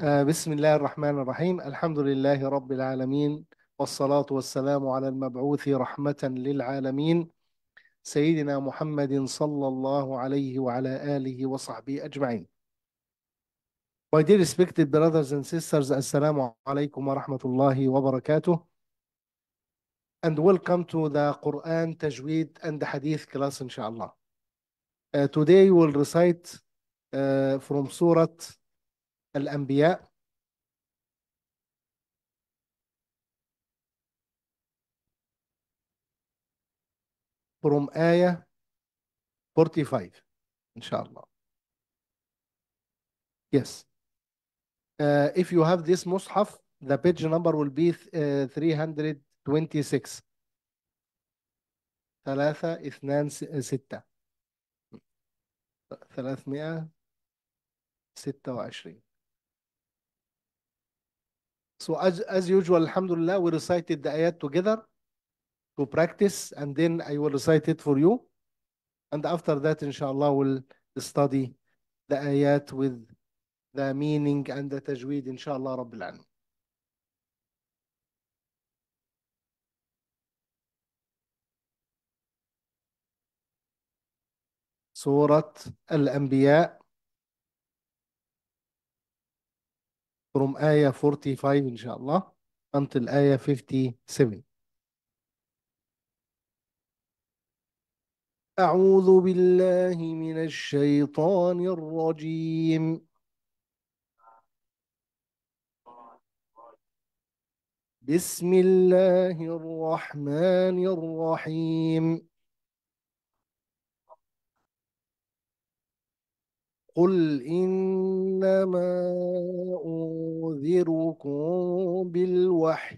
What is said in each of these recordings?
آه، بسم الله الرحمن الرحيم الحمد لله رب العالمين والصلاة والسلام على المبعوث رحمة للعالمين سيدنا محمد صلى الله عليه وعلى آله وصحبه أجمعين My dear respected brothers and sisters السلام عليكم ورحمة الله وبركاته And welcome to the Quran, Tajweed and Hadith class إن شاء الله uh, Today we'll recite uh, from Surah الأنبياء from آية 45 إن شاء الله. Yes. Uh, if you have this مصحف the page number will be uh, 326. ثلاثة اثنان uh, ستة ثلاثمائة ستة وعشرين So as, as usual, alhamdulillah, we recited the ayat together to practice, and then I will recite it for you. And after that, inshallah, we'll study the ayat with the meaning and the tajweed, inshallah, Rabbil Alamin. سورة الأنبياء from ayah 45 inshallah until ayah آية 57 أعوذ بالله من الشيطان الرجيم بسم الله الرحمن الرحيم قل إنما أنذركم بالوحي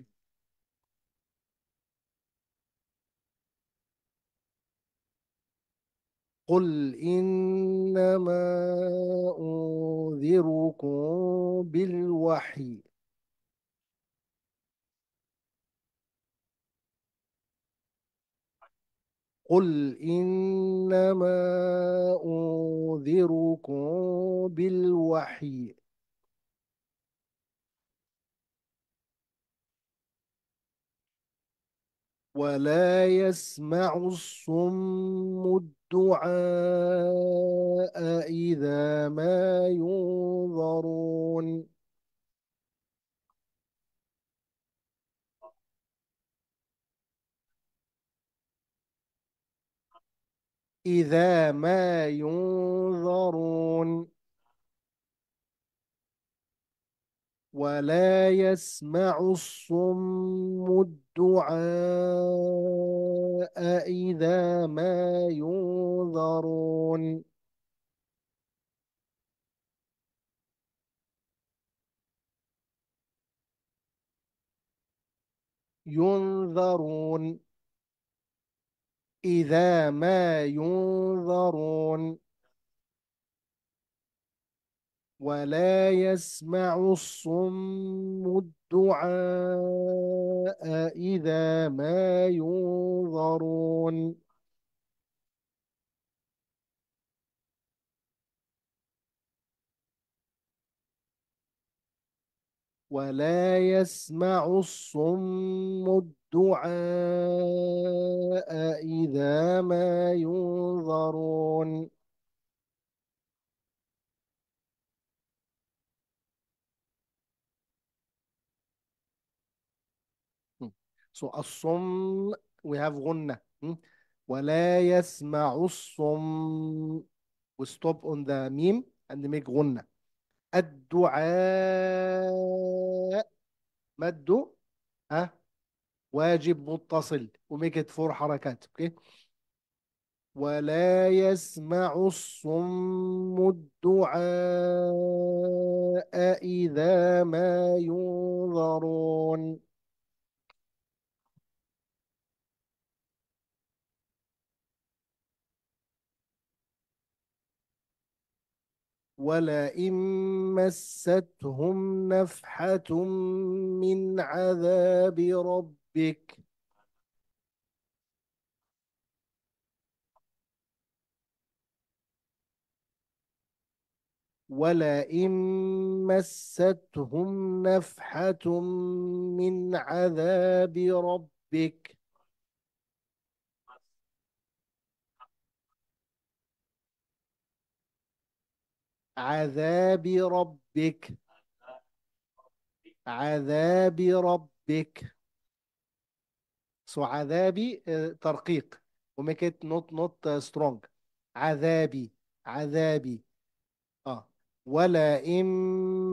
قل إنما أنذركم بالوحي قل إنما أنذركم بالوحي ولا يسمع الصم الدعاء إذا ما ينظرون إذا ما ينظرون ولا يسمع الصم الدعاء إذا ما ينظرون ينظرون إذا ما ينظرون ولا يسمع الصم الدعاء إذا ما ينظرون ولا يسمع الصم الدعاء إذا ما ينظرون hmm. So الصم we have غنة hmm. ولا يسمع الصم we stop on the meme and make غنة الدعاء الدعاء ها واجب متصل وميكت فور حركات اوكي ولا يسمع الصم الدعاء إذا ما ينظرون ولئن مستهم نفحة من عذاب ربك ولئن مستهم نفحة من عذاب ربك عذاب ربك عذاب ربك سو عذابي آه، ترقيق وميك ات نوت نوت سترونج عذابي عذابي اه ولئن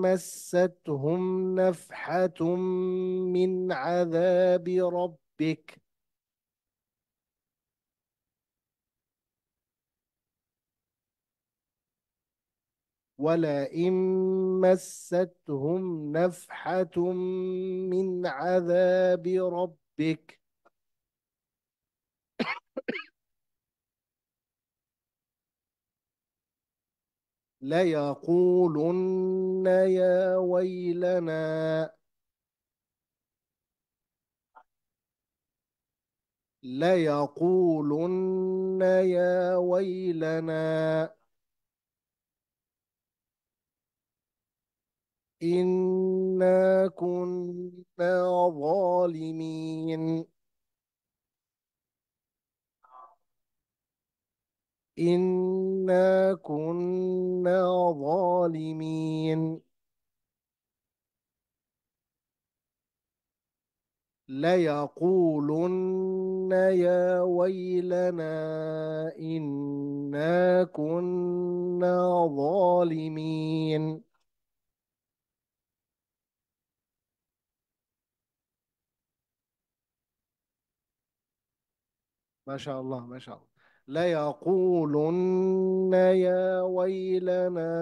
مستهم نفحة من عذاب ربك ولئن مستهم نفحة من عذاب ربك ليقولن يا ويلنا ليقولن يا ويلنا إنا كنا ظالمين إنا كنا ظالمين ليقولن يا ويلنا إنا كنا ظالمين ما شاء الله ما شاء الله يقولن يا ويلنا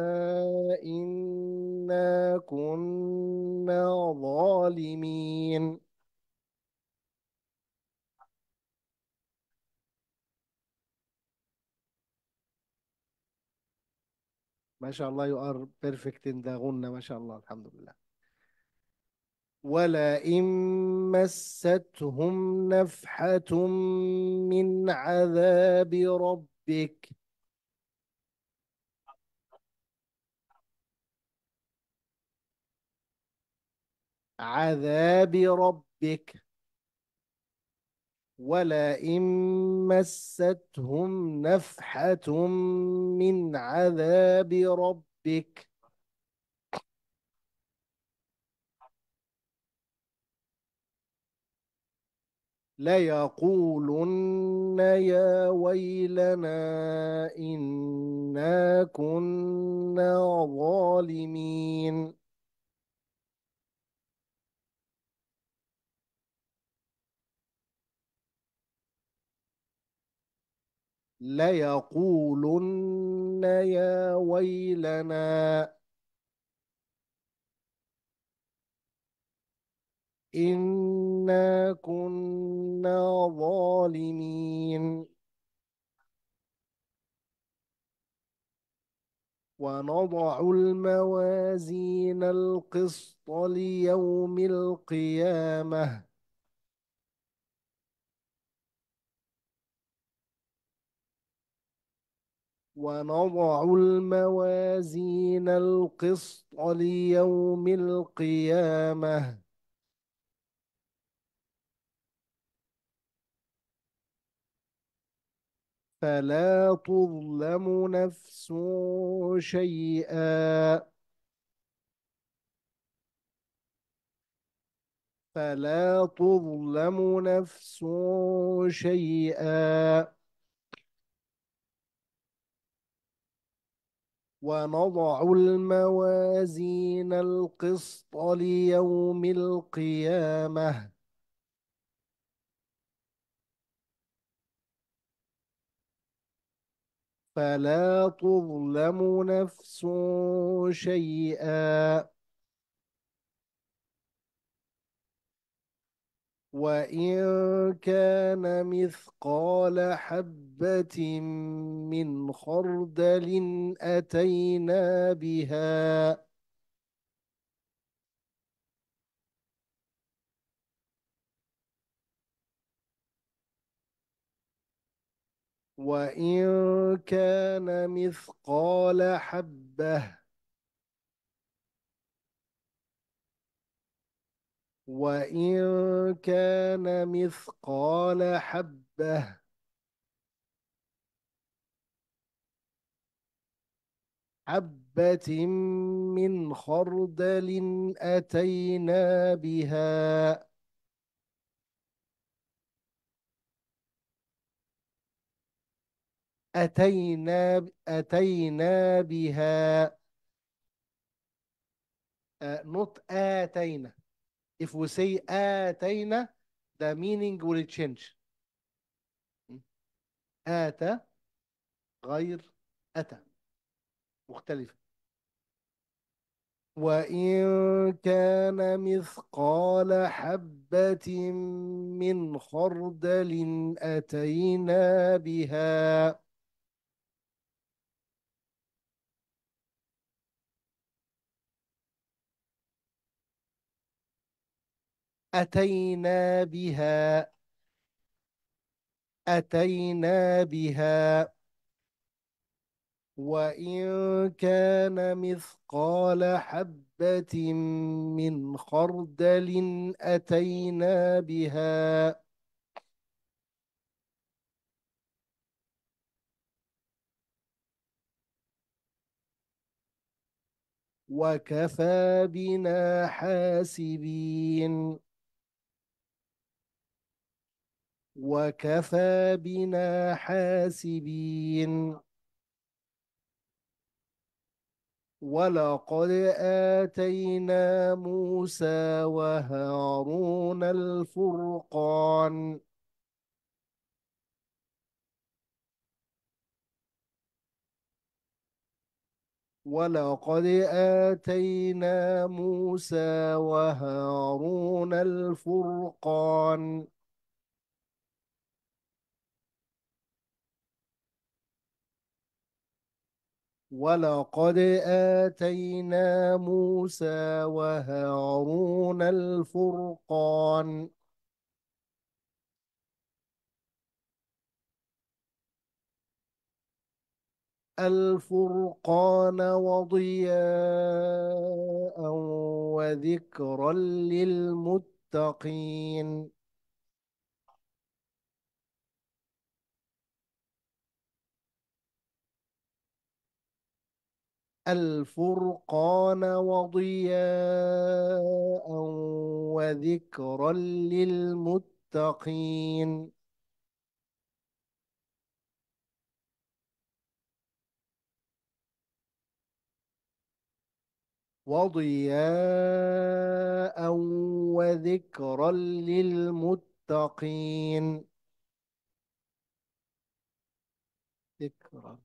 إنا كنا ظالمين ما شاء الله you are perfect in the ما شاء الله الحمد لله ولئن مستهم نفحة من عذاب ربك عذاب ربك ولئن مستهم نفحة من عذاب ربك ليقولن يا ويلنا إنا كنا ظالمين ليقولن يا ويلنا إنا كنا ظالمين ونضع الموازين القسط ليوم القيامة ونضع الموازين القسط ليوم القيامة فلا تظلم نفس شيئا فلا تظلم نفس شيئا ونضع الموازين القسط ليوم القيامه فلا تظلم نفس شيئا وإن كان مثقال حبة من خردل أتينا بها وإن كان مثقال حبة وإن كان مثقال حبة حبة من خردل أتينا بها أتينا أتينا بها uh, not آتينا if we say آتينا the meaning will change آتى غير أتى مختلفة وإن كان مثقال حبة من خردل أتينا بها أتينا بها أتينا بها وإن كان مثقال حبة من خردل أتينا بها وكفى بنا حاسبين وكفى بنا حاسبين ولقد آتينا موسى وهارون الفرقان ولقد آتينا موسى وهارون الفرقان ولقد آتينا موسى وهارون الفرقان الفرقان وضياء وذكرا للمتقين الفرقان وضياء وذكرا للمتقين وضياء وذكرا للمتقين ذكرا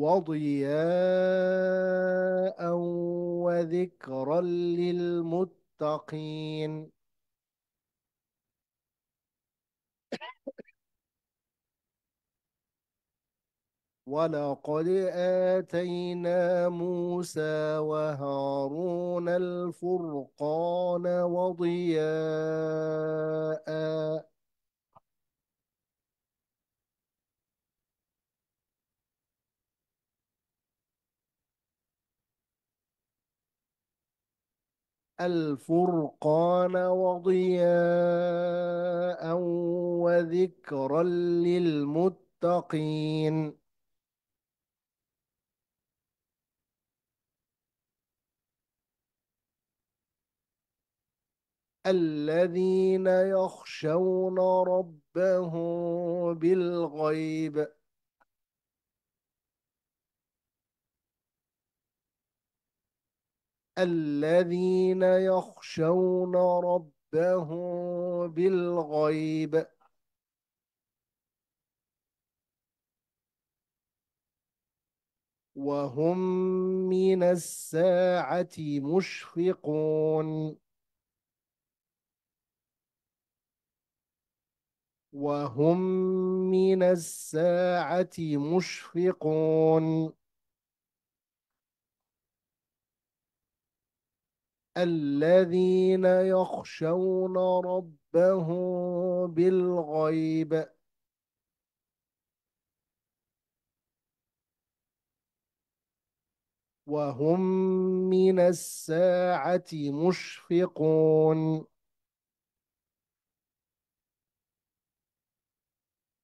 وضياء وذكرا للمتقين ولقد آتينا موسى وهارون الفرقان وضياءً الفرقان وضياء وذكرا للمتقين الذين يخشون ربهم بالغيب الذين يخشون ربهم بالغيب وهم من الساعة مشفقون وهم من الساعة مشفقون الذين يخشون ربهم بالغيب وهم من الساعة مشفقون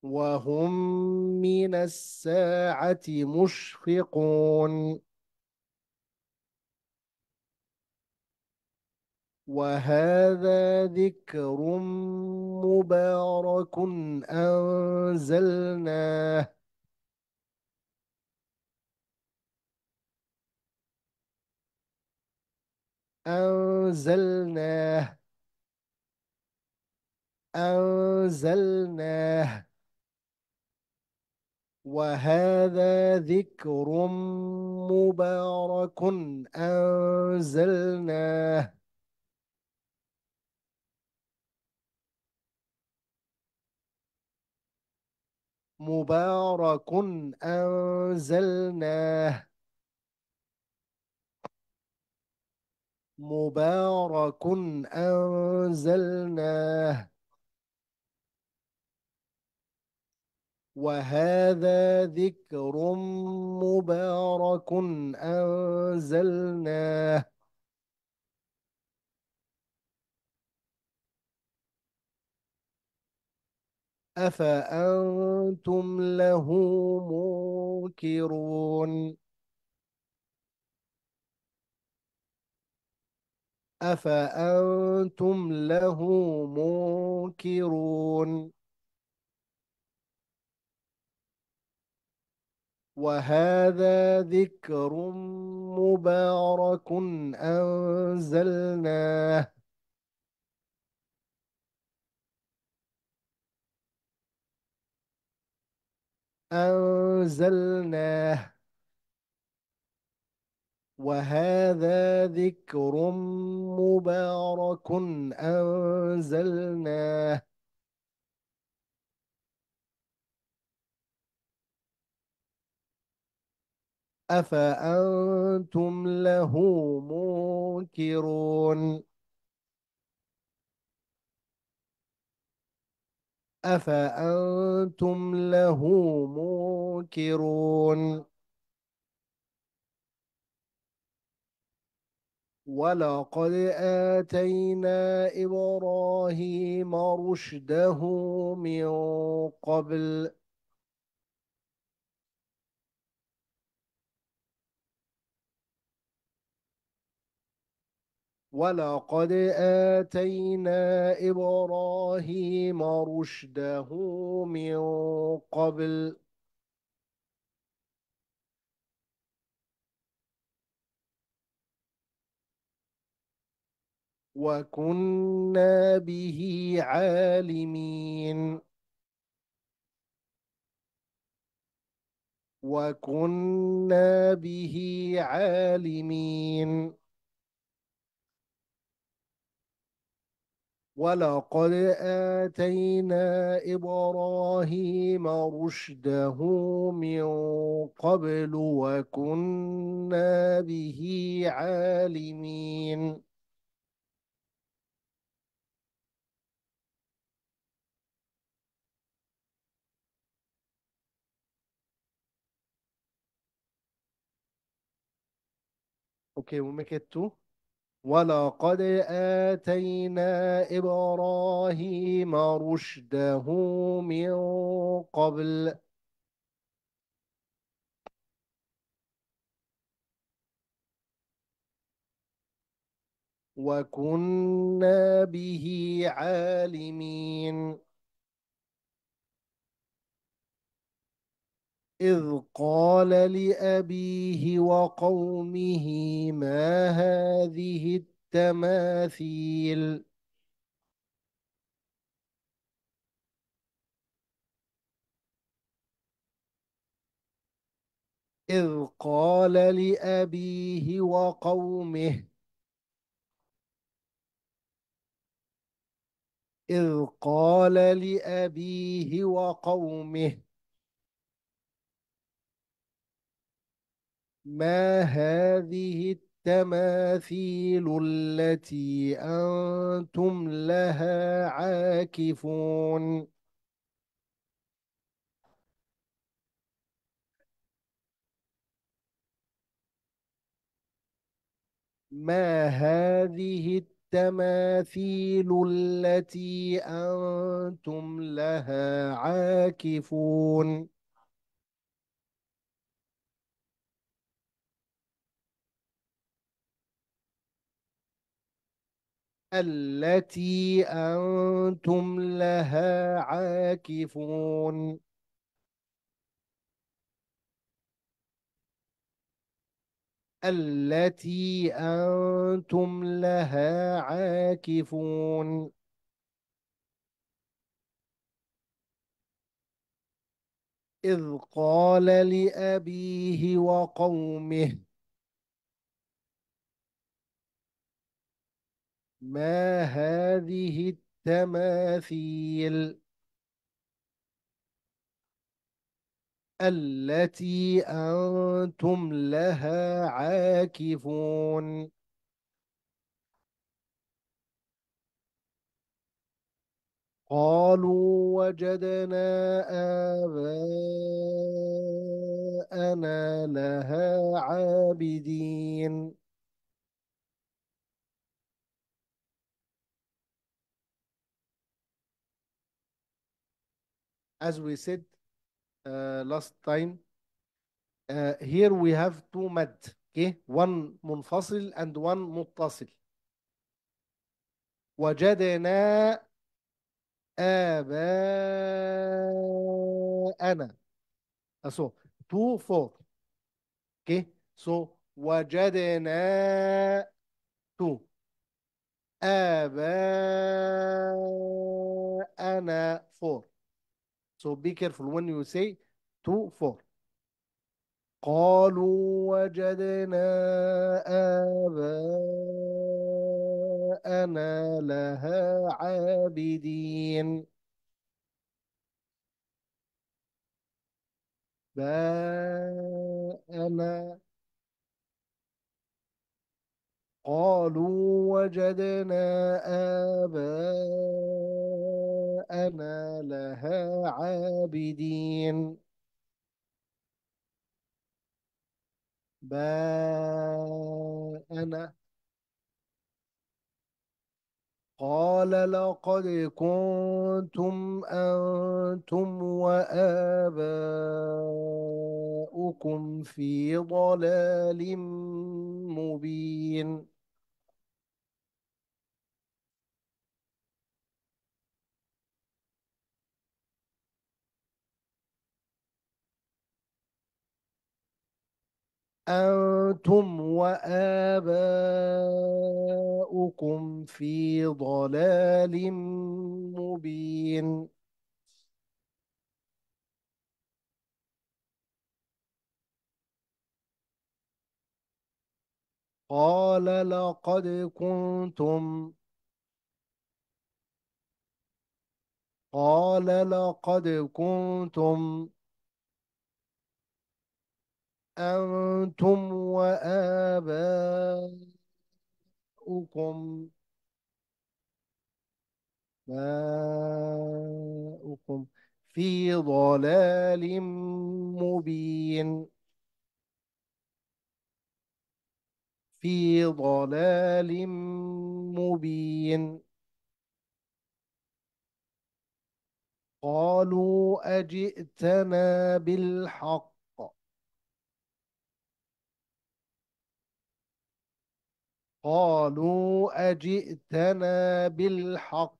وهم من الساعة مشفقون وهذا ذكر مبارك أنزلناه أنزلناه أنزلناه وهذا ذكر مبارك أنزلناه مبارك أنزلناه مبارك أنزلناه وهذا ذكر مبارك أنزلناه أفأنتم له منكرون أفأنتم له منكرون وهذا ذكر مبارك أنزلناه أنزلناه وهذا ذكر مبارك أنزلناه أفأنتم له منكرون أفأنتم له منكرون ولقد آتينا إبراهيم رشده من قبل ولقد آتينا إبراهيم رشده من قبل وكنا به عالمين وكنا به عالمين ولقد آتينا إبراهيم رشده من قبل وكنا به عالمين Okay, we'll make it two. ولقد آتينا إبراهيم رشده من قبل وكنا به عالمين إذ قال لأبيه وقومه ما هذه التماثيل إذ قال لأبيه وقومه إذ قال لأبيه وقومه ما هذه التماثيل التي أنتم لها عاكفون ما هذه التماثيل التي أنتم لها عاكفون التي أنتم لها عاكفون التي أنتم لها عاكفون إذ قال لأبيه وقومه ما هذه التماثيل التي أنتم لها عاكفون قالوا وجدنا آباءنا لها عابدين as we said uh, last time, uh, here we have two mad, okay? One munfasil and one muttasil. وجدنا آباءنا. Uh, so, two, four. Okay? So, وجدنا two. آباءنا four. So be careful when you say two, four. قالوا وجدنا آباءنا لها عابدين آباءنا قالوا وجدنا آباءنا لها عابدين باءنا قال لقد كنتم أنتم وآباؤكم في ضلال مبين أنتم وآباؤكم في ضلال مبين قال لقد كنتم قال لقد كنتم أنتم وآباؤكم آباؤكم في ضلال مبين في ضلال مبين قالوا أجئتنا بالحق قالوا أجئتنا بالحق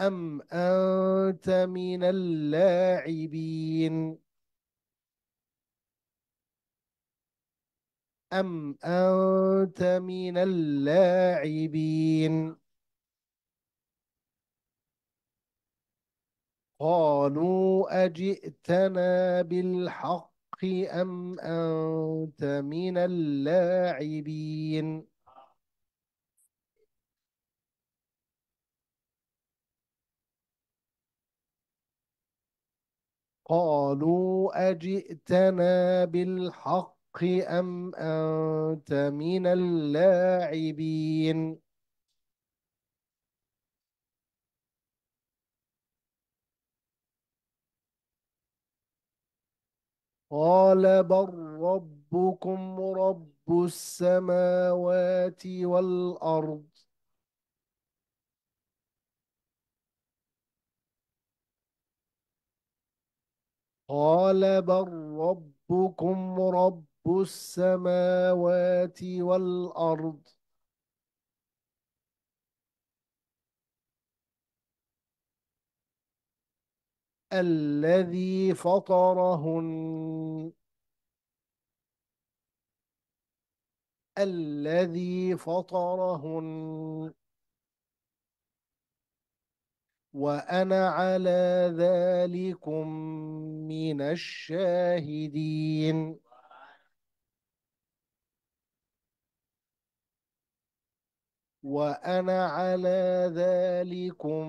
أم أنت من اللاعبين أم أنت من اللاعبين قالوا أجئتنا بالحق الحق أم أنت من اللاعبين قالوا أجئتنا بالحق أم أنت من اللاعبين قال بل ربكم رب السماوات والأرض قال بل ربكم رب السماوات والأرض الذي فطرهن الذي فطرهن وأنا على ذلكم من الشاهدين وأنا على ذلكم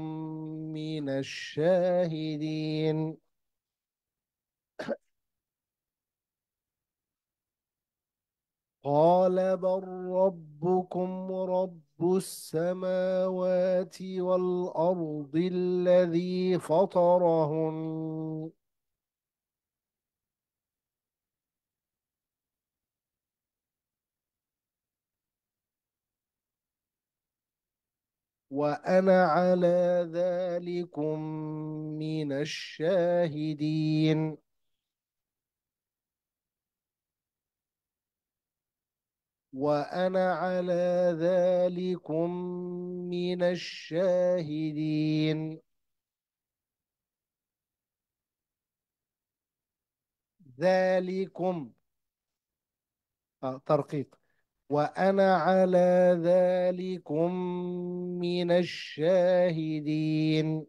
من الشاهدين قال بل ربكم رب السماوات والأرض الذي فطرهن وأنا على ذلكم من الشاهدين وأنا على ذلكم من الشاهدين ذلكم آه ترقيق وأنا على ذلكم من الشاهدين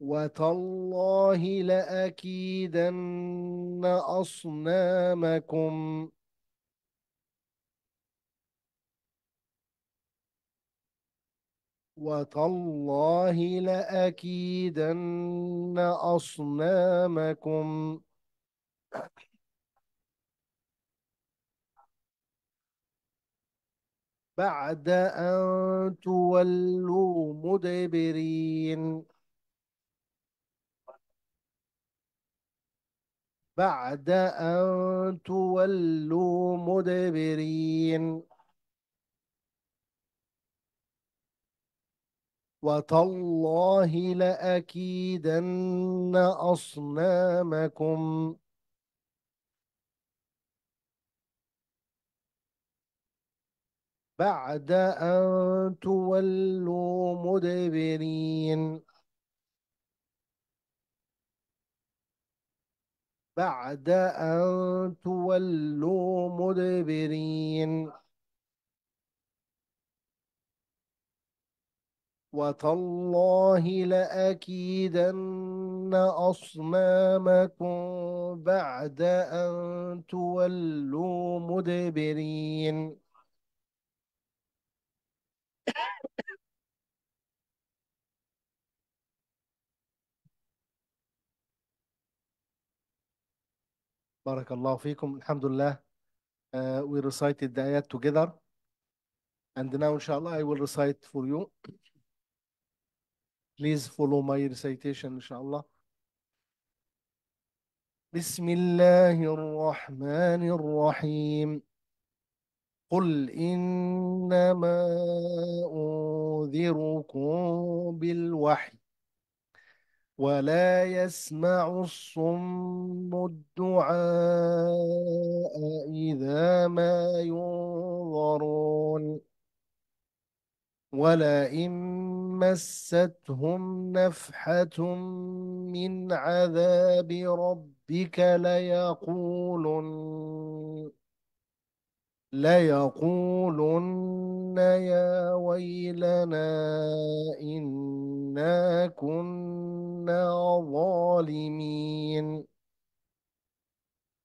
وتالله لأكيدن أصنامكم وتالله لأكيدن أصنامكم بعد أن تولوا مدبرين بعد أن تولوا مدبرين وتالله لأكيدن أصنامكم بعد أن تولوا مدبرين بعد أن تولوا مدبرين وتالله لأكيدن أصنامكم بعد أن تولوا مدبرين بارك الله فيكم الحمد لله uh, we recited the ayat together and now inshallah I will recite for you please follow my recitation inshallah بسم الله الرحمن الرحيم قل إنما أنذركم بالوحي ولا يسمع الصم الدعاء إذا ما ينظرون ولئن مستهم نفحة من عذاب ربك ليقولن ليقولن يا ويلنا إنا كنا ظالمين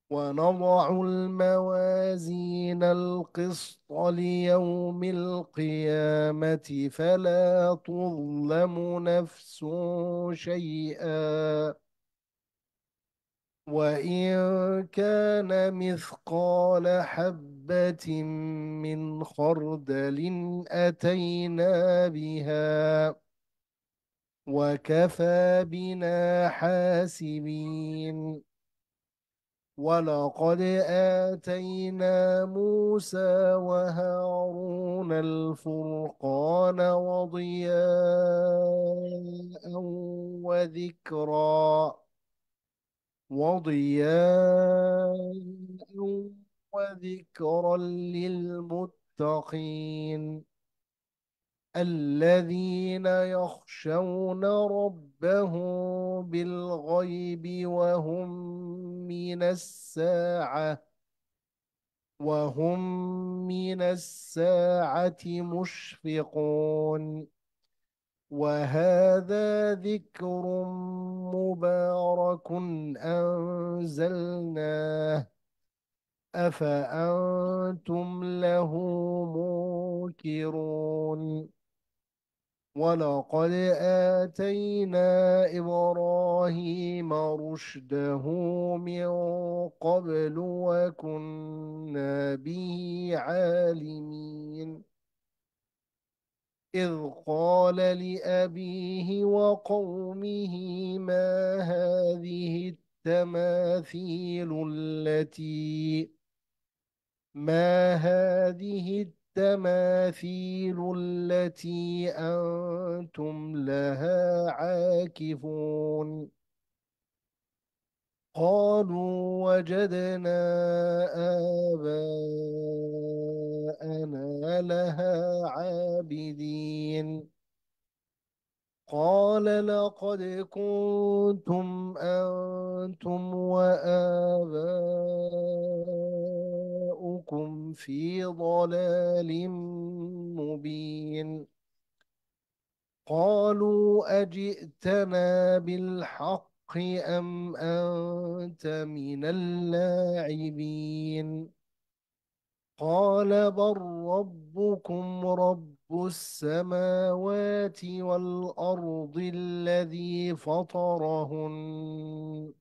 ونضع الموازين القسط ليوم القيامة فلا تظلم نفس شيئا وإن كان مثقال حبة من خردل أتينا بها وكفى بنا حاسبين ولقد آتينا موسى وهارون الفرقان وضياء وذكرًا وضياء وذكرا للمتقين الذين يخشون ربهم بالغيب وهم من الساعة وهم من الساعة مشفقون وهذا ذكر مبارك أنزلناه أفأنتم له منكرون ولقد آتينا إبراهيم رشده من قبل وكنا به عالمين إذ قال لأبيه وقومه ما هذه التماثيل التي ما هذه التماثيل التي أنتم لها عاكفون قالوا وجدنا آباءنا لها عابدين قال لقد كنتم أنتم وآباؤكم في ضلال مبين قالوا أجئتنا بالحق الحق أم أنت من اللاعبين قال بل ربكم رب السماوات والأرض الذي فطرهن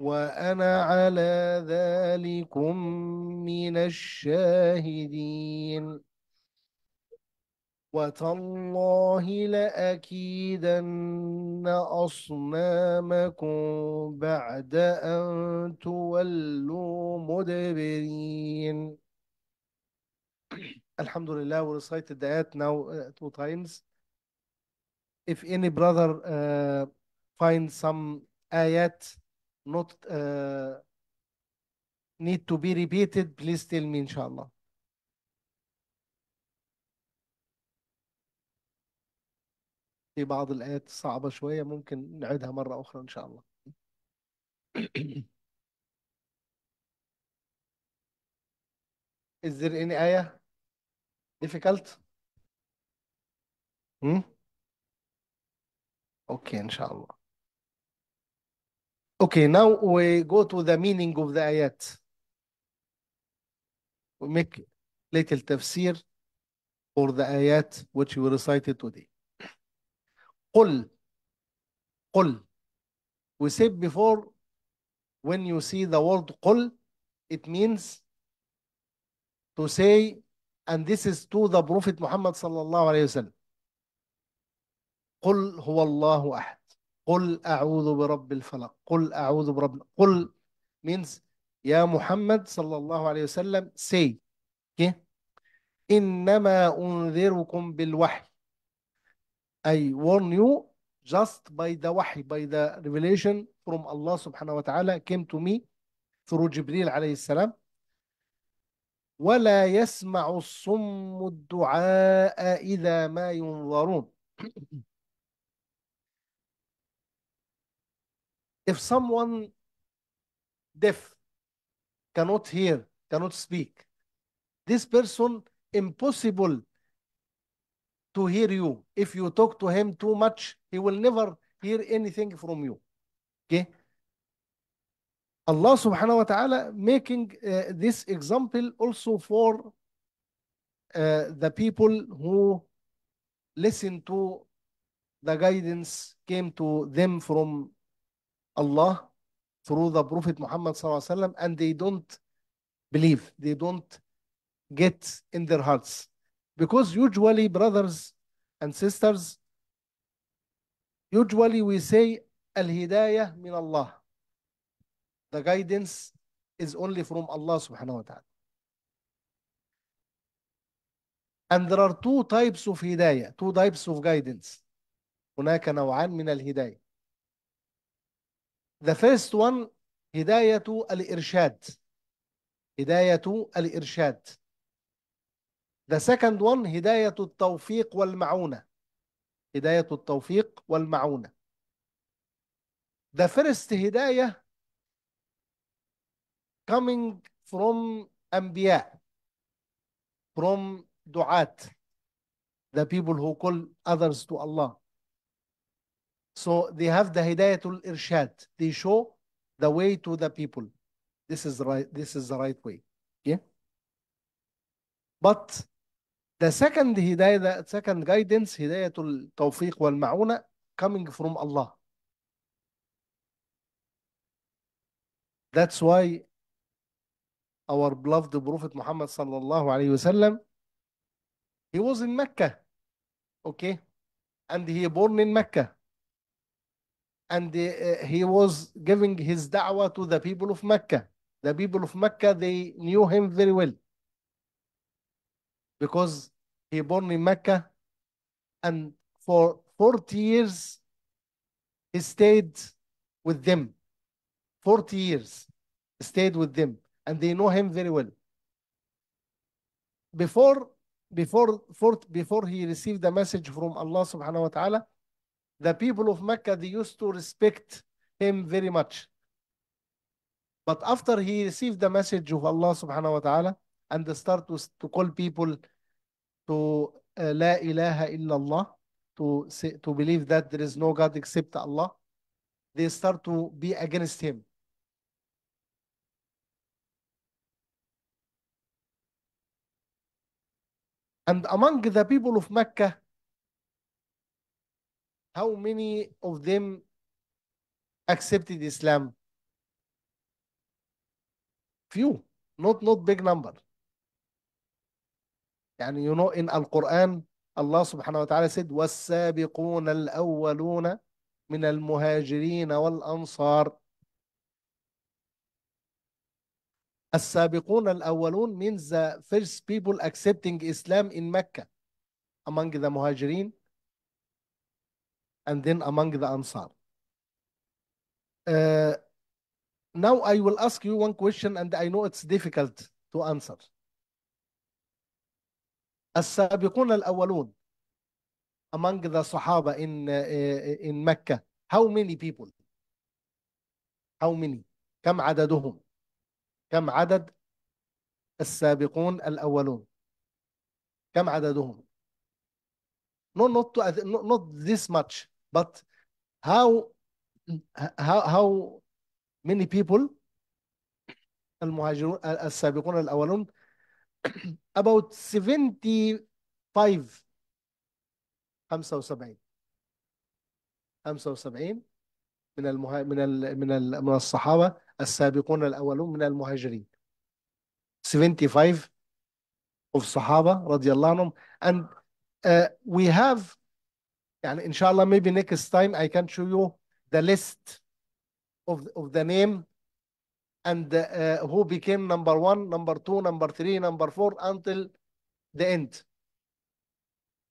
وأنا على ذلكم من الشاهدين وتالله لأكيدن أصنامكم بعد أن تولوا مدبرين الحمد لله we recited the ayat now two times if any brother uh, finds some ayat not uh, need to be repeated please tell me inshallah في بعض الآيات الصعبة شوية ممكن نعيدها مرة أخرى إن شاء الله Is there any ayah difficult? Hmm? Okay, inshallah. Okay, now we go to the meaning of the ayat. We make little tafsir for the ayat which we recited today. قل قل we said before when you see the word قل it means to say and this is to the prophet Muhammad صلى الله عليه وسلم قل هو الله أحد قل أعوذ برب الفلق قل أعوذ برب قل means يا محمد صلى الله عليه وسلم say okay? إنما أنذركم بالوحي I warn you just by the wahi, by the revelation from Allah subhanahu wa ta'ala came to me through Jibreel alayhi salam. ولا يسمع الصم الدعاء إذا ما ينظرون. If someone deaf cannot hear, cannot speak, this person impossible to hear you. If you talk to him too much, he will never hear anything from you. Okay? Allah subhanahu wa ta'ala making uh, this example also for uh, the people who listen to the guidance came to them from Allah through the Prophet Muhammad sallallahu alaihi wasallam and they don't believe, they don't get in their hearts. Because usually, brothers and sisters, usually we say الهداية من الله. The guidance is only from Allah subhanahu wa ta'ala. And there are two types of هداية, two types of guidance. هناك نوعان من الهداية. The first one هداية الإرشاد. هداية الإرشاد. The second one هداية التوفيق والمعونة هداية التوفيق والمعونة The first هداية coming from أنبياء from دعاة the people who call others to Allah so they have the هداية الإرشاد they show the way to the people this is right this is the right way yeah but The second هداية the سكند guidance هداية التوفيق والمعونة coming from Allah. That's why our beloved Prophet Muhammad صلى الله عليه وسلم he was in Mecca okay and he born in Mecca and he was giving his da'wah to the people of Mecca the people of Mecca they knew him very well because he born in Mecca and for 40 years he stayed with them 40 years stayed with them and they know him very well before before before he received the message from Allah subhanahu wa ta'ala the people of Mecca they used to respect him very much but after he received the message of Allah subhanahu wa ta'ala and they start to, to call people to uh, La ilaha illallah, to, say, to believe that there is no God except Allah, they start to be against him. And among the people of Mecca, how many of them accepted Islam? Few, not, not big number. يعني you know in القرآن الله سبحانه وتعالى said والسابقون الأولون من المهاجرين والأنصار السابقون الأولون means the first people accepting Islam in Mecca among the مهاجرين and then among the Ansar. Uh, now I will ask you one question and I know it's difficult to answer. السابقون الأولون among the صحابة in, eh, in مكة how many people how many كم عددهم كم عدد السابقون الأولون كم عددهم no, not, to, not this much but how how, how many people المهاجرون السابقون الأولون about 75 75 75 من المها... من ال... من ال... من الصحابه السابقون الاولون من المهاجرين 75 of صحابه رضي الله عنهم and uh, we have يعني ان شاء الله maybe next time I can show you the list of of the name and uh, who became number one, number two, number three, number four until the end.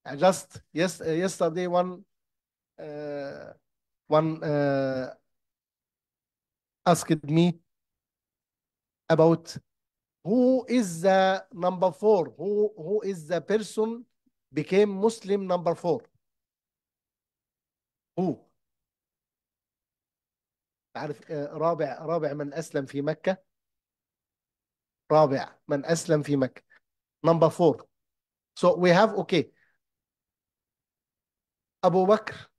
I just yes, uh, yesterday, one uh, one uh, asked me about who is the number four, who who is the person became Muslim number four. Who? عارف آه، رابع رابع من اسلم في مكه رابع من اسلم في مكه نمبر 4 سو وي هاف اوكي ابو بكر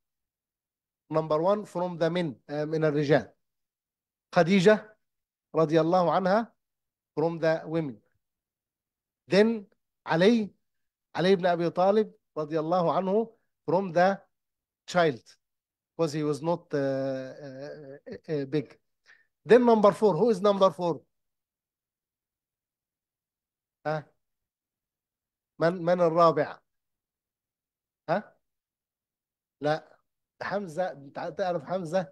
نمبر 1 فروم ذا من من الرجال خديجه رضي الله عنها فروم ذا ويمن ذن علي علي بن ابي طالب رضي الله عنه فروم ذا تشايلد because he was not uh, uh, uh, big. Then number four, who is number four? ها من من الرابع؟ ها؟ لا حمزة تعرف حمزة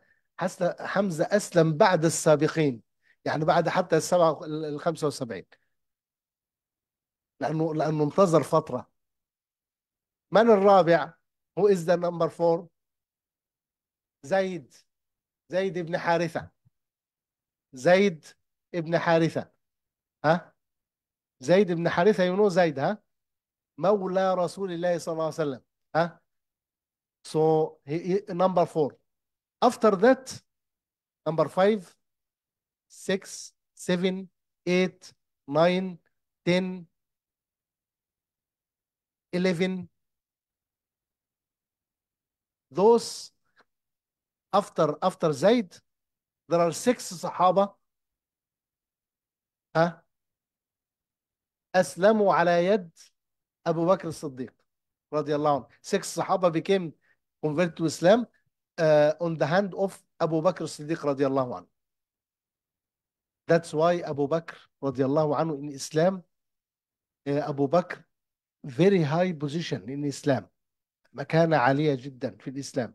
حمزة أسلم بعد السابقين يعني بعد حتى ال 75 لأنه لأنه انتظر فترة من الرابع؟ هو از ذا نمبر فور؟ زيد زيد ابن حارثة زيد ابن حارثة ها زيد ابن حارثة ينو زيد ها مولى رسول الله صلى الله عليه وسلم ها so he, he, number four after that number five six seven eight nine ten eleven those after after زيد there are six صحابة ها أسلموا على يد أبو بكر الصديق رضي الله عنه six صحابة became converted to Islam uh, on the hand of أبو بكر الصديق رضي الله عنه that's why أبو بكر رضي الله عنه in Islam uh, أبو بكر very high position in Islam مكانة عالية جدا في الإسلام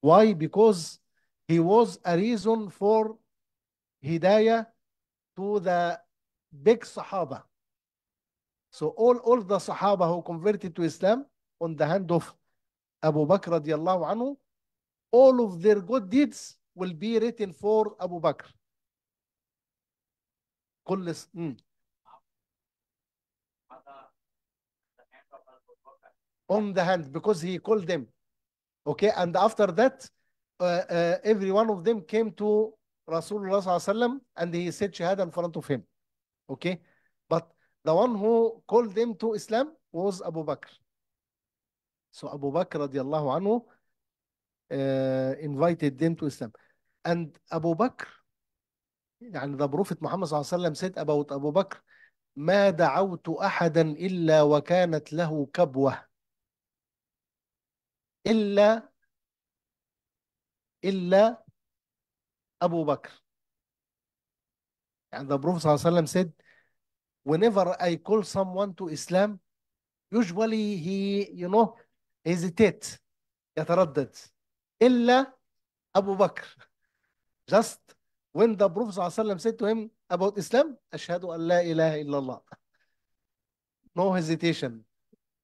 Why? Because he was a reason for hidayah to the big Sahaba. So all, all the Sahaba who converted to Islam on the hand of Abu Bakr radiallahu anhu, all of their good deeds will be written for Abu Bakr. كل on the hand because he called them Okay, and after that, uh, uh, every one of them came to Rasulullah الله عليه وسلم and he said shahada in front of him. Okay, but the one who called them to Islam was Abu Bakr. So Abu Bakr radiallahu anhu uh, invited them to Islam. And Abu Bakr, يعني the Prophet Muhammad صلى الله عليه وسلم said about Abu Bakr, ما دعوت أحدا إلا وكانت له كبوة. إلا إلا أبو بكر يعني the Prophet صلى الله عليه وسلم said whenever I call someone to Islam usually he you know hesitate يتردد إلا أبو بكر just when the Prophet صلى الله عليه وسلم said to him about Islam أشهد أن لا إله إلا الله no hesitation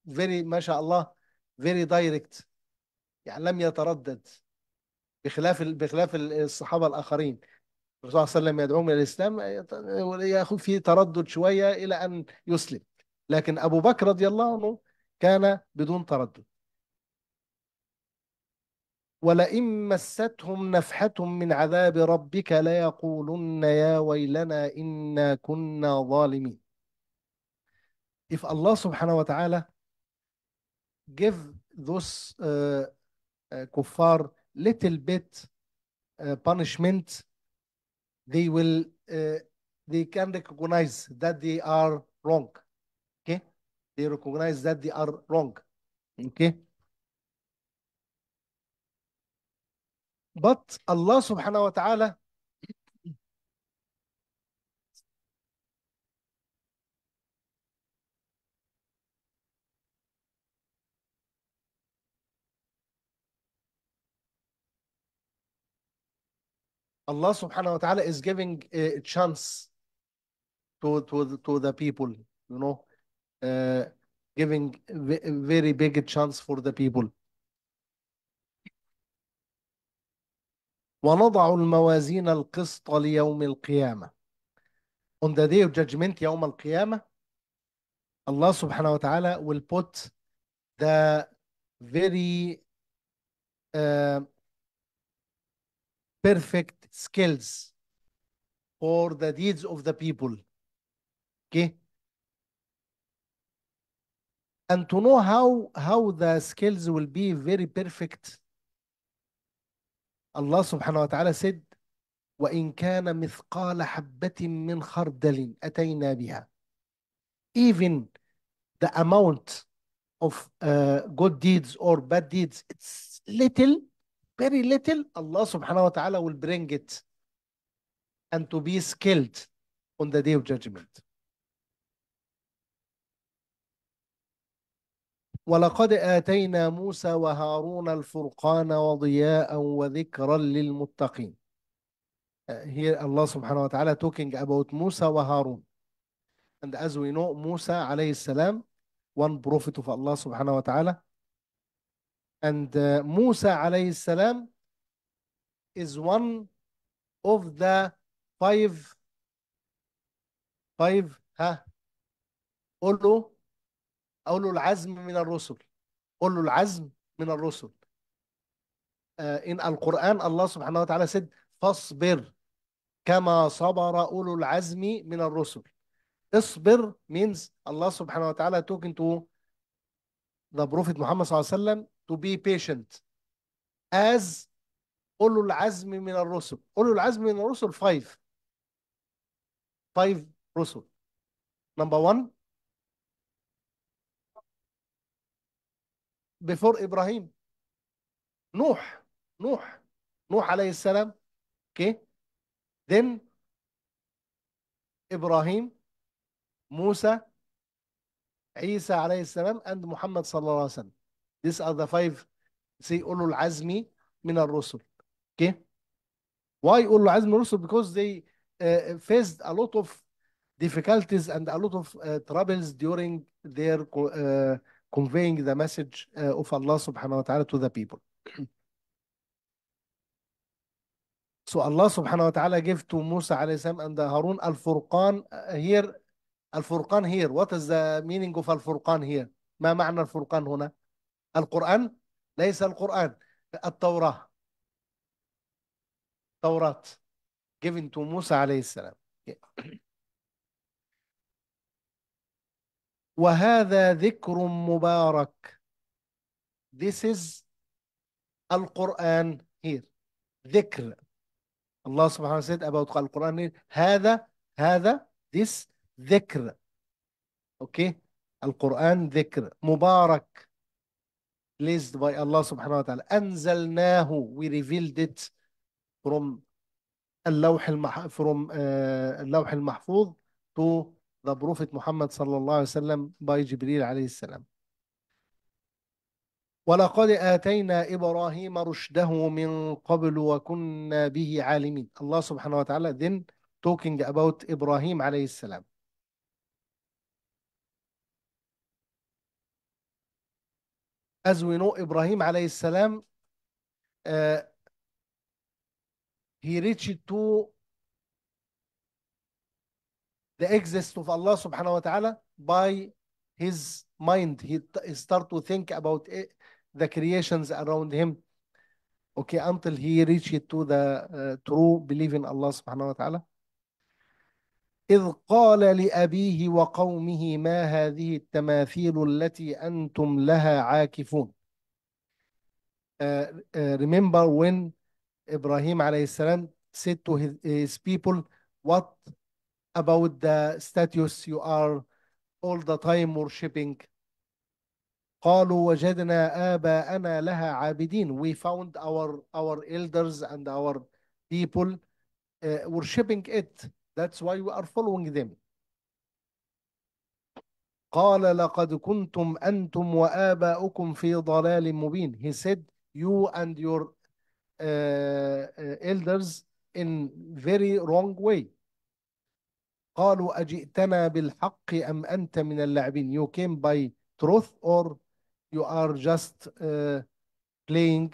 very ما شاء الله very direct يعني لم يتردد بخلاف بخلاف الصحابه الاخرين الرسول صلى الله عليه وسلم يدعوهم الى الاسلام ياخذ في تردد شويه الى ان يسلم لكن ابو بكر رضي الله عنه كان بدون تردد ولئن مستهم نفحة من عذاب ربك ليقولن يا ويلنا إنا كنا ظالمين If Allah subhanahu wa ta'ala give those uh, كفار little bit punishment they will they can recognize that they are wrong okay they recognize that they are wrong okay but Allah subhanahu wa ta'ala Allah subhanahu wa ta'ala is giving a chance to, to, to the people, you know, uh, giving very big chance for the people. ونضع الموازين القسط ليوم القيامة. On the day of judgment يوم القيامة Allah subhanahu wa ta'ala will put the very uh, perfect skills for the deeds of the people. Okay? And to know how, how the skills will be very perfect, Allah subhanahu wa ta'ala said, وَإِن كَانَ مِثْقَالَ حَبَّةٍ مِّنْ خَرْدَلٍ أَتَيْنَا بِهَا Even the amount of uh, good deeds or bad deeds, it's little very little Allah subhanahu wa ta'ala will bring it and to be skilled on the day of judgment ولقد آتينا موسى وهارون الفرقان وضياء وذكرا للمتقين Here Allah subhanahu wa ta'ala talking about Musa wa Harun. And as we know, Musa alayhi salam, one prophet of Allah subhanahu wa ta'ala, and uh, Musa عليه السلام is one of the five five ها قول له قول له العزم من الرسل قول له العزم من الرسل uh, إن القرآن الله سبحانه وتعالى said فاصبر كما صبر أولو العزم من الرسل اصبر means الله سبحانه وتعالى talking to the Prophet Muhammad صلى الله عليه وسلم to be patient as أولو العزم من الرسل أولو العزم من الرسل five five رسل number one before إبراهيم نوح نوح نوح عليه السلام okay then إبراهيم موسى عيسى عليه السلام and محمد صلى الله عليه وسلم These are the five, say, ulul azmi min al-rusul. Okay? Why ulul azmi rusul? Because they uh, faced a lot of difficulties and a lot of uh, troubles during their uh, conveying the message uh, of Allah subhanahu wa ta'ala to the people. So Allah subhanahu wa ta'ala gave to Musa alayhi salam and Harun al-Furqan uh, here. Al-Furqan here. What is the meaning of al-Furqan here? ما معنى الفرقان هنا؟ القرآن ليس القرآن التوراة توراة given to موسى عليه السلام وهذا ذكر مبارك this is القرآن here ذكر الله سبحانه وتعالى about القرآن هذا هذا this ذكر اوكي okay. القرآن ذكر مبارك placed by Allah subhanahu wa ta'ala أنزلناه we revealed it from اللوح المح from uh, اللوح المحفوظ to the Prophet Muhammad صلى الله عليه وسلم by جبريل عليه السلام ولقد آتينا إبراهيم رشده من قبل وكنا به عالمين الله سبحانه وتعالى then talking about إبراهيم عليه السلام as we know, Ibrahim alayhi salam, he reached to the existence of Allah subhanahu wa ta'ala by his mind. He, he start to think about it, the creations around him. Okay, until he reached to the uh, true belief in Allah subhanahu wa ta'ala. إذ قال لأبيه وقومه ما هذه التماثيل التي أنتم لها عاكفون uh, uh, Remember when Ibrahim عليه السلام said to his, his people what about the statues you are all the time worshipping قالوا وجدنا آباءنا لها عابدين we found our our elders and our people uh, worshipping it That's why we are following them. قال لقد كنتم أنتم وآباؤكم في ضلال مبين. He said, you and your uh, uh elders in very wrong way. قالوا أجئتنا بالحق أم أنت من اللاعبين. You came by truth or you are just uh, playing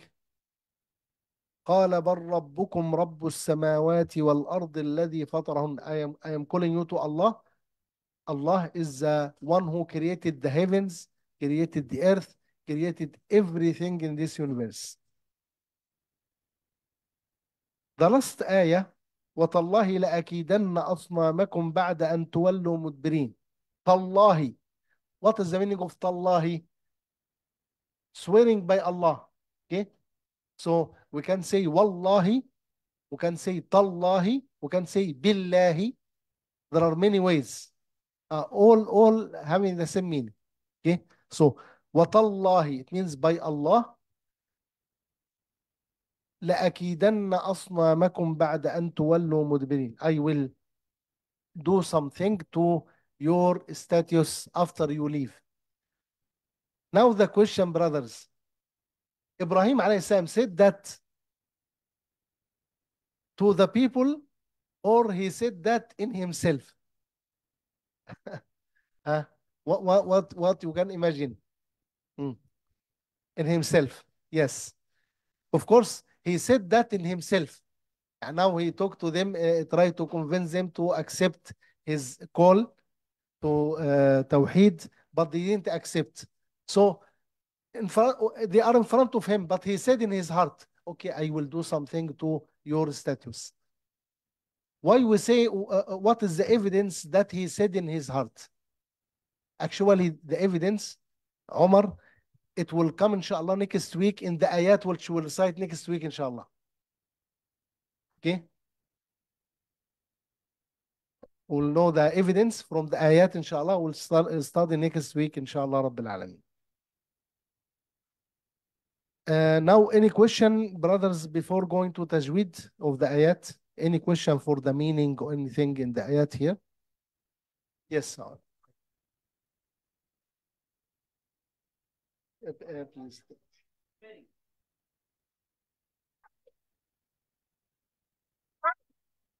قال بل ربكم رب السماوات والأرض الذي فطرهن I am, calling you to Allah Allah is the one who created the heavens created the earth created everything in this universe The last آية وتالله لأكيدن أصنامكم بعد أن تولوا مدبرين تالله What is the meaning of تالله Swearing by Allah Okay So we can say Wallahi, we can say Tallahi, we can say Billahi. There are many ways. Uh, all all having the same meaning. Okay, so Watallahi, it means by Allah. لأكيدن أصنامكم بعد أن تولوا مدبرين I will do something to your status after you leave. Now the question, brothers, Ibrahim السلام, said that to the people or he said that in himself. uh, what, what, what, what you can imagine? Hmm. In himself, yes. Of course, he said that in himself. And now he talked to them, uh, eh, tried to convince them to accept his call to uh, Tawheed, but they didn't accept. So in front, they are in front of him, but he said in his heart, okay, I will do something to your status. Why we say, uh, uh, what is the evidence that he said in his heart? Actually, the evidence, Omar, it will come inshallah next week in the ayat which we'll recite next week inshallah. Okay? We'll know the evidence from the ayat inshallah. We'll start, uh, study next week inshallah Rabbil Alameen. Uh, now, any question, brothers, before going to tajweed of the ayat? Any question for the meaning or anything in the ayat here? Yes, sir. Uh, please.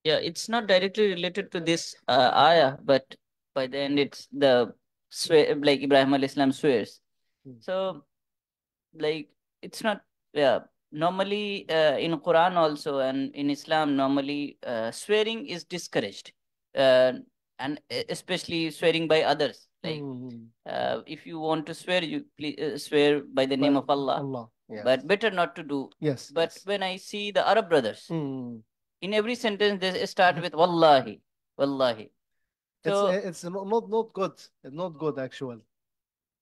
Yeah, it's not directly related to this uh, ayah, but by the end, it's the swear, like Ibrahim al Islam swears. Hmm. So, like it's not uh, normally uh, in Quran also and in Islam normally uh, swearing is discouraged uh, and especially swearing by others like mm. if you want to swear you please uh, swear by the name by of Allah, Allah. Yes. but better not to do yes but yes. when I see the Arab brothers mm. in every sentence they start with Wallahi Wallahi so, it's, it's not, not good it's not good actually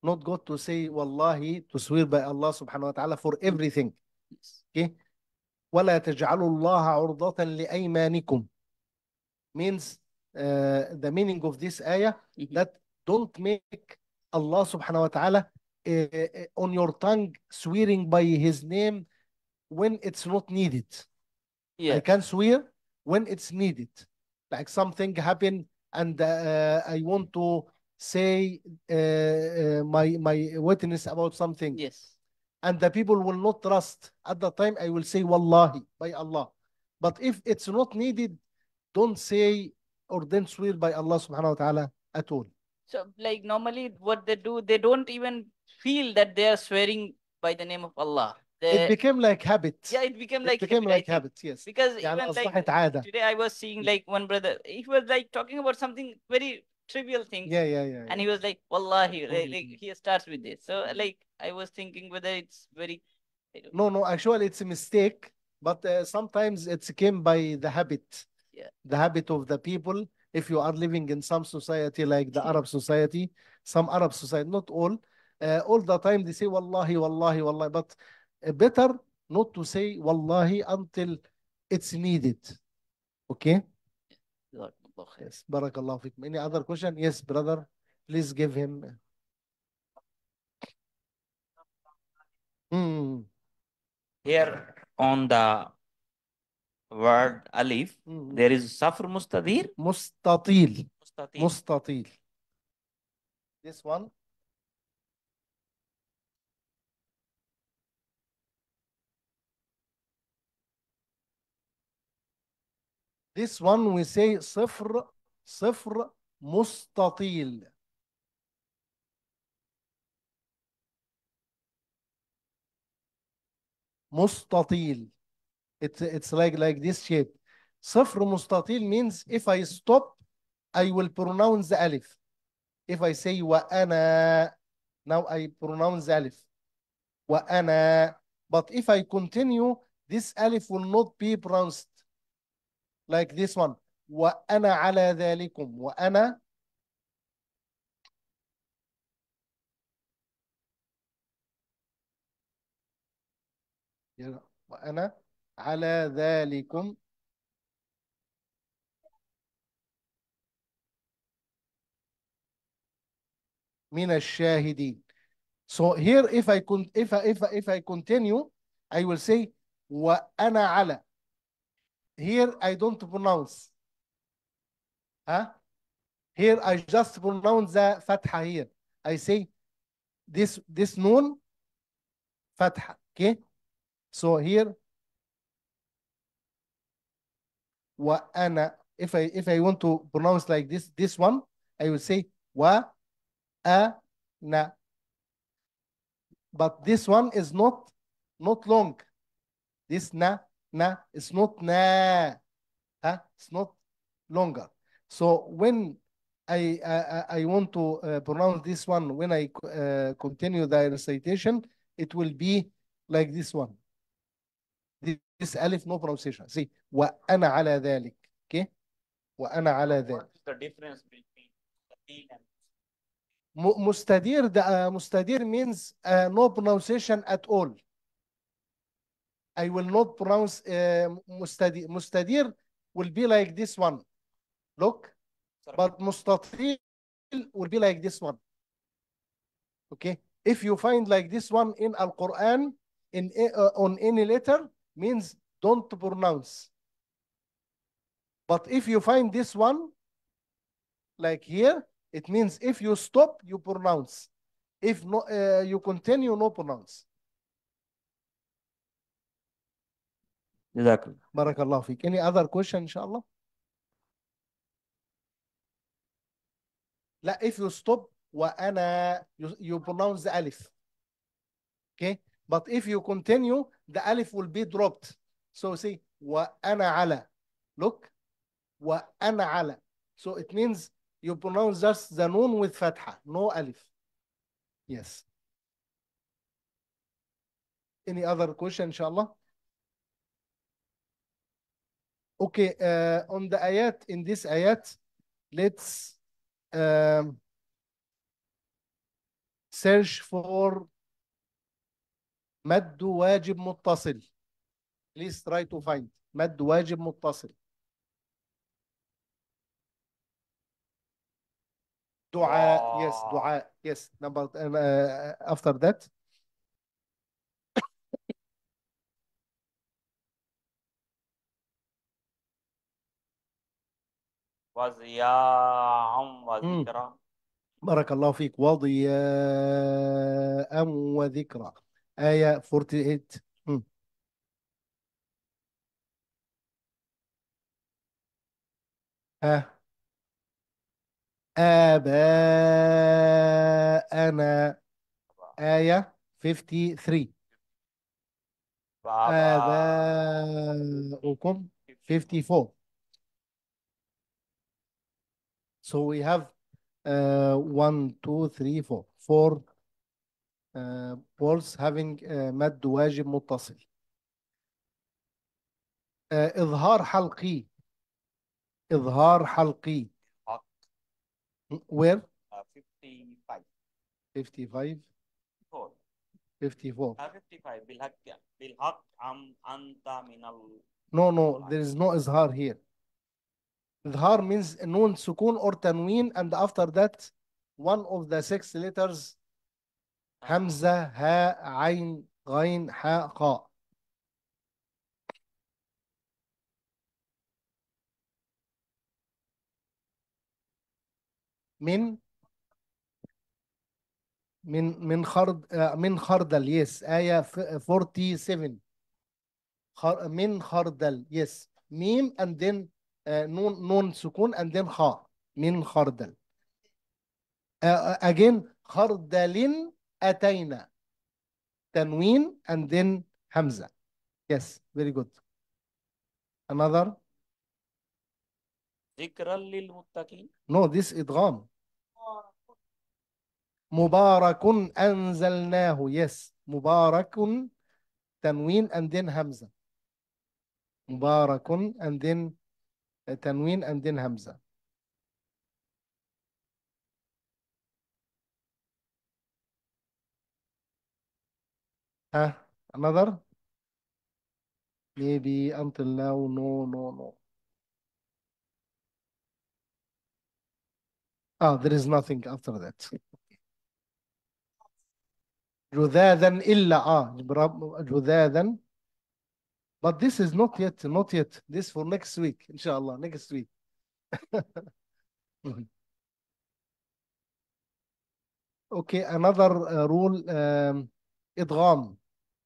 not God to say, Wallahi, to swear by Allah subhanahu wa ta'ala for everything. Okay? وَلَا تَجْعَلُوا اللَّهَ عُرْضَةً Means uh, the meaning of this ayah mm-hmm. that don't make Allah subhanahu wa ta'ala uh, uh, on your tongue swearing by his name when it's not needed. Yeah. I can swear when it's needed. Like something happened and uh, I want to say uh, uh, my my witness about something yes and the people will not trust at the time i will say wallahi by allah but if it's not needed don't say or don't swear by allah subhanahu wa ta'ala at all so like normally what they do they don't even feel that they are swearing by the name of allah the, it became like habit. Yeah, it became like it became habit, like habit. Yes, because even like, today I was seeing like one brother. He was like talking about something very trivial things. Yeah, yeah, yeah. And he was like, Wallahi, like, like, he starts with this. So, like, I was thinking whether it's very. No, no, actually, it's a mistake, but uh, sometimes it's came by the habit. Yeah. The habit of the people. If you are living in some society like the Arab society, some Arab society, not all, uh, all the time they say, Wallahi, Wallahi, Wallahi, but uh, better not to say Wallahi until it's needed. Okay? Yes, barakallahu fikum. Any other question? Yes, brother, please give him. Mm. Here on the word alif, mm. there is safr mustadir. Mustatil. Mustatil. Mustatil. This one? This one we say صفر صفر مستطيل. مستطيل. It's, it's like, like this shape. صفر مستطيل means if I stop, I will pronounce the alif. If I say وأنا, now I pronounce the alif. وأنا. But if I continue, this alif will not be pronounced. like this one وأنا على ذلكم وأنا وأنا على ذلكم من الشاهدين. So here if I if if I, if I continue I will say وأنا على Here I don't pronounce. Huh? Here I just pronounce the fatha here. I say this this noon fatha. Okay. So here ana. if I if I want to pronounce like this this one I will say wa na. but this one is not not long this na نا it's not نا ها it's not longer so when I, I, I want to uh, pronounce this one when I uh, continue the recitation, it will be like this one. This, this alif, no pronunciation. See, وأنا على ذلك. Okay? وأنا على ذلك. What's the difference between مستدير and... مستدير, the, uh, مستدير means no pronunciation at all. I will not pronounce uh, mustadir. will be like this one. Look. But mustatil will be like this one. Okay. If you find like this one in Al-Quran, in uh, on any letter, means don't pronounce. But if you find this one, like here, it means if you stop, you pronounce. If no, uh, you continue, no pronounce. جزاك الله بارك الله فيك any other question ان شاء الله لا if you stop وانا you, you pronounce the alif okay but if you continue the alif will be dropped so see وانا على look وانا على so it means you pronounce just the noon with fatha no alif yes any other question ان شاء الله Okay, uh, on the ayat, in this ayat, let's um, search for مد واجب متصل. Please try to find مد واجب متصل. دعاء, yes, دعاء, yes. Number, uh, after that. وضياء وذكرى بارك الله فيك وضياء وذكرى آية 48 مم. آه آباءنا آية 53 آباؤكم 54 So we have uh, one, two, three, four. Four uh, having uh, mad wajib muttasil. Uh, Idhar halqi. Idhar halqi. Where? Uh, 55. 55? 54. 54. Uh, 55. Bilhaq. Am anta minal. No, no. There is no izhar here. إظهار means نون سكون or تنوين and after that one of the six letters همزة هاء عين غين حاء قاء من من من خرد آه، من خردل يس آية 47 خر من خردل يس ميم and then آه، نون نون سكون and then خاء من خردل اجين آه، آه، خردل أتينا تنوين and همزة يس فيري جود انذر ذكرا للمتقين نو this إدغام مبارك أنزلناه يس مبارك تنوين and همزة مبارك and then تنوين أندين همزة ها another maybe until now no no no Ah, there is nothing after that. جذاذا إلا آه جذاذا But this is not yet, not yet. This for next week, inshallah, next week. okay, another uh, rule um, إدغام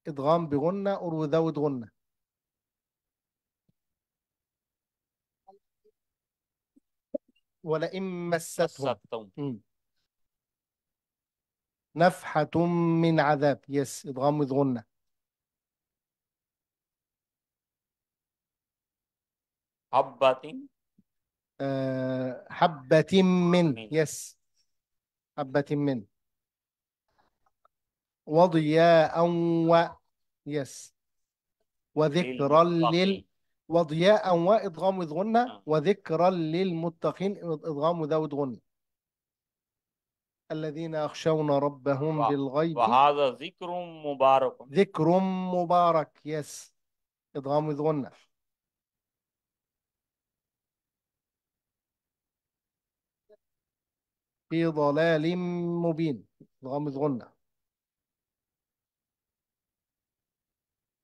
إدغام بغنة or without غنة. ولئن مستهم نفحة من عذاب yes إدغام with حبة آه حبة من يس حبة من وضياء و يس وذكرا لل وضياء و ادغام وذغنة آه. وذكرا للمتقين ادغام ذا غنة الذين يخشون ربهم و... بالغيب وهذا ذكر مبارك ذكر مبارك يس ادغام وذغنة في ضلال مبين غامض غنة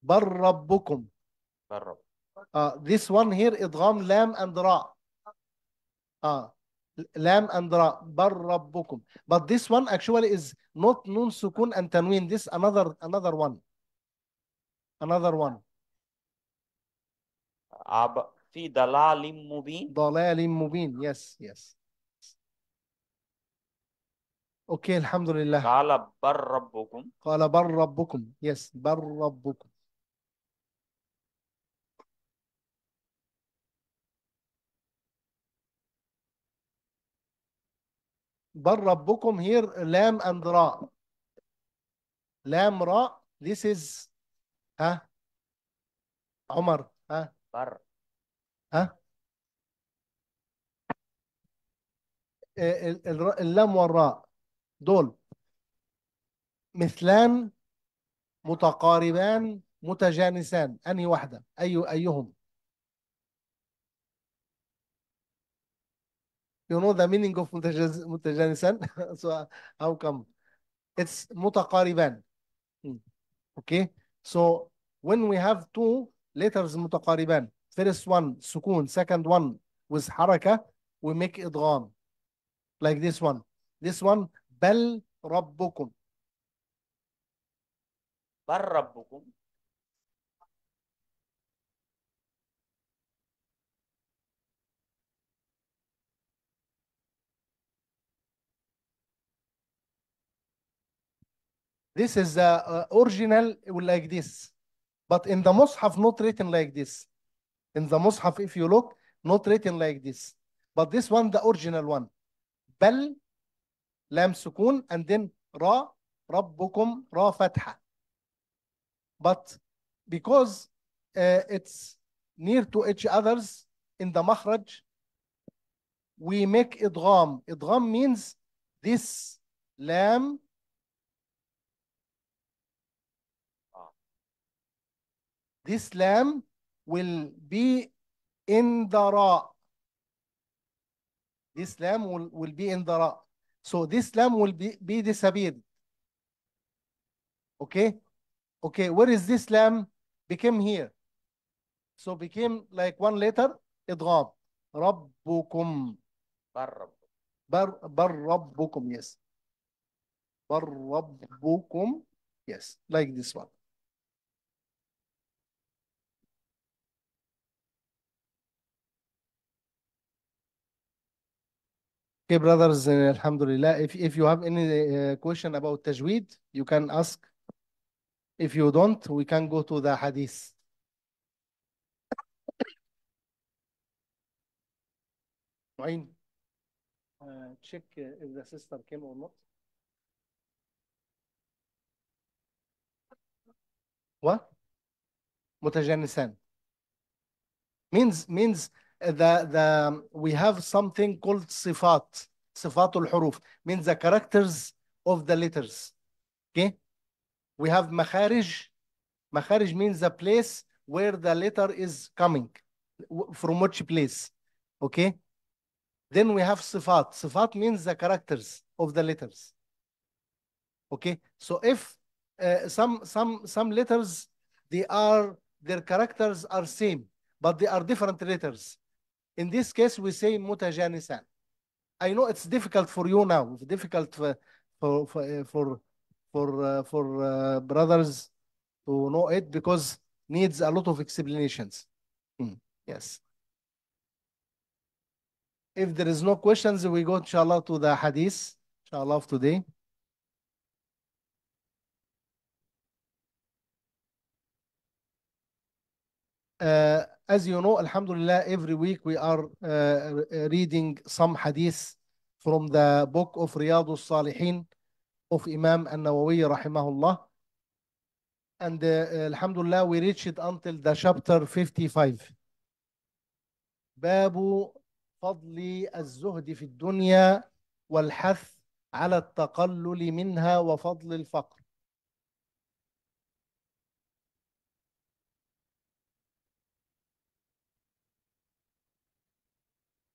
بل ربكم بل رب uh, this one here إدغام لام and را uh, لام and را بل ربكم but this one actually is not نون سكون and تنوين this another another one another one في ضلال مبين ضلال مبين yes yes اوكي الحمد لله قال بر ربكم قال بر ربكم يس بر ربكم بر ربكم here لام and را لام را this is ها عمر ها بر ها إيه، اللام والراء دول مثلان متقاربان متجانسان أنهي واحدة أي أيهم you know the meaning of متجانسان so how come it's متقاربان okay so when we have two letters متقاربان first one سكون second one with حركة we make إدغام like this one this one بل ربكم بل ربكم This is the original like this. But in the Mus'haf, not written like this. In the Mus'haf, if you look, not written like this. But this one, the original one. بل لام سكون and then را ربكم را فتحة but because uh, it's near to each others in the مخرج we make إدغام إدغام means this لام this lamb will be in the را This lamb will, will be in the را So this lamb will be, be disappeared. Okay? Okay, where is this lamb? Became here. So became like one letter, idghab. Rabbukum. Bar, bar, bar Rabbukum, yes. Bar Rabbukum, yes. Like this one. Okay, brothers, uh, alhamdulillah. If, if you have any uh, question about tajweed, you can ask. If you don't, we can go to the hadith. Mine. Uh, check uh, if the sister came or not. What? متجانسان means means the, the, we have something called sifat, sifat al-huruf, means the characters of the letters. Okay? We have makharij. Makharij means the place where the letter is coming, from which place. Okay? Then we have sifat. Sifat means the characters of the letters. Okay? So if uh, some some some letters they are their characters are same but they are different letters in this case, we say mutajanisan. I know it's difficult for you now. It's difficult for for for eh, for for, uh, for uh, brothers to know it because needs a lot of explanations. Mm. Yes. If there is no questions, we go inshallah to the hadith, inshallah of today. Uh, as you know, Alhamdulillah, every week we are uh, reading some hadith from the book of Riyadh al-Salihin of Imam al-Nawawi rahimahullah. And uh, Alhamdulillah, we reached until the chapter 55. babu fadli fi باب فضل الزهد في الدنيا والحث minha wa منها al-faqr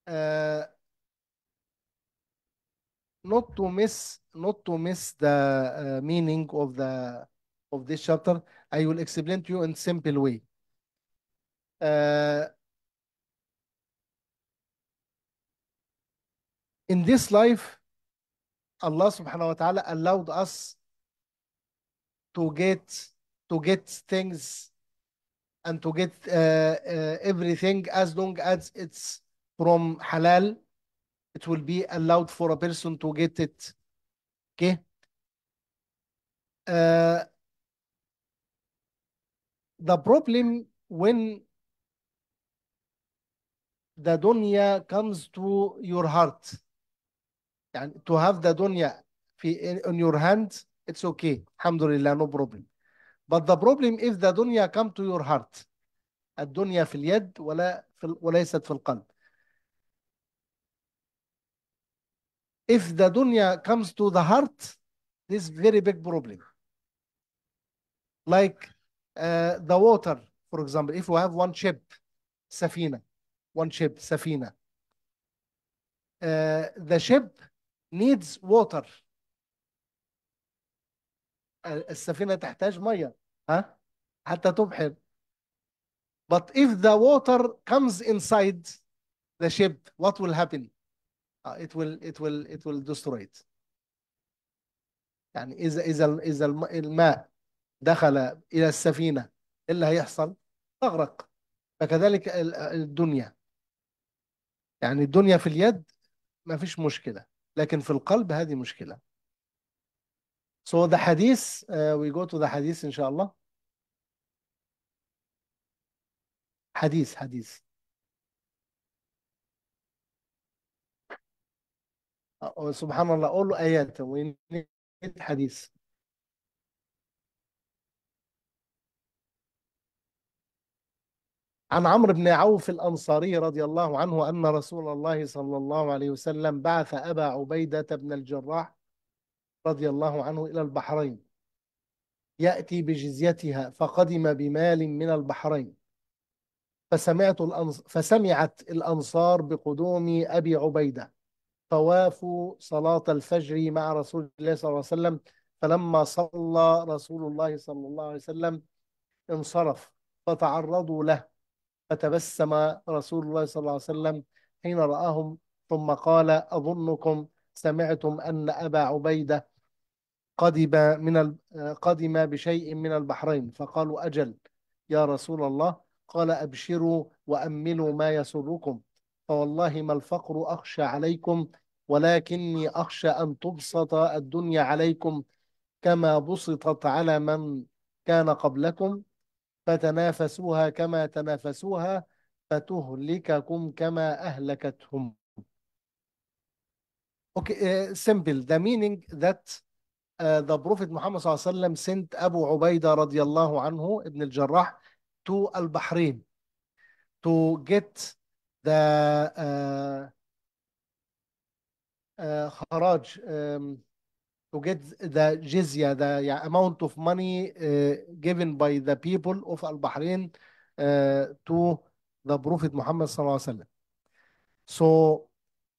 Uh, not to miss not to miss the uh, meaning of the of this chapter, I will explain to you in simple way. Uh, in this life, Allah subhanahu wa ta'ala allowed us to get to get things and to get uh, uh, everything as long as it's from halal it will be allowed for a person to get it okay uh, the problem when the dunya comes to your heart and to have the dunya in on your hand it's okay alhamdulillah no problem but the problem if the dunya come to your heart الدنيا في اليد ولا في وليست في القلب if the dunya comes to the heart, this very big problem. Like uh, the water, for example, if we have one ship, safina, one ship, safina, uh, the ship needs water. Uh, السفينة تحتاج مية ها حتى تبحر but if the water comes inside the ship what will happen آه، it will it will it will destroy it يعني إذا إذا إذا الماء دخل إلى السفينة إيه اللي هيحصل تغرق فكذلك الدنيا يعني الدنيا في اليد ما فيش مشكلة لكن في القلب هذه مشكلة So the hadith, uh, we go to the hadith إن شاء الله. حديث حديث سبحان الله أقول له آيات وينيت حديث عن عمرو بن عوف الأنصاري رضي الله عنه أن رسول الله صلى الله عليه وسلم بعث أبا عبيدة بن الجراح رضي الله عنه إلى البحرين يأتي بجزيتها فقدم بمال من البحرين فسمعت الأنص... فسمعت الأنصار بقدوم أبي عبيدة طوافوا صلاة الفجر مع رسول الله صلى الله عليه وسلم فلما صلى رسول الله صلى الله عليه وسلم انصرف فتعرضوا له فتبسم رسول الله صلى الله عليه وسلم حين رآهم ثم قال أظنكم سمعتم أن أبا عبيدة قدم من قدم بشيء من البحرين فقالوا أجل يا رسول الله قال أبشروا وأملوا ما يسركم فوالله ما الفقر أخشى عليكم ولكني أخشى أن تبسط الدنيا عليكم كما بسطت على من كان قبلكم فتنافسوها كما تنافسوها فتهلككم كما أهلكتهم Okay, uh, simple. The meaning that uh, the Prophet Muhammad صلى الله عليه وسلم sent Abu Ubaidah رضي الله عنه, Ibn الجراح to Al-Bahrain to get the haraj um, to get the jizya, the yeah, amount of money uh, given by the people of Al Bahrain to the Prophet Muhammad sallallahu alaihi wasallam. So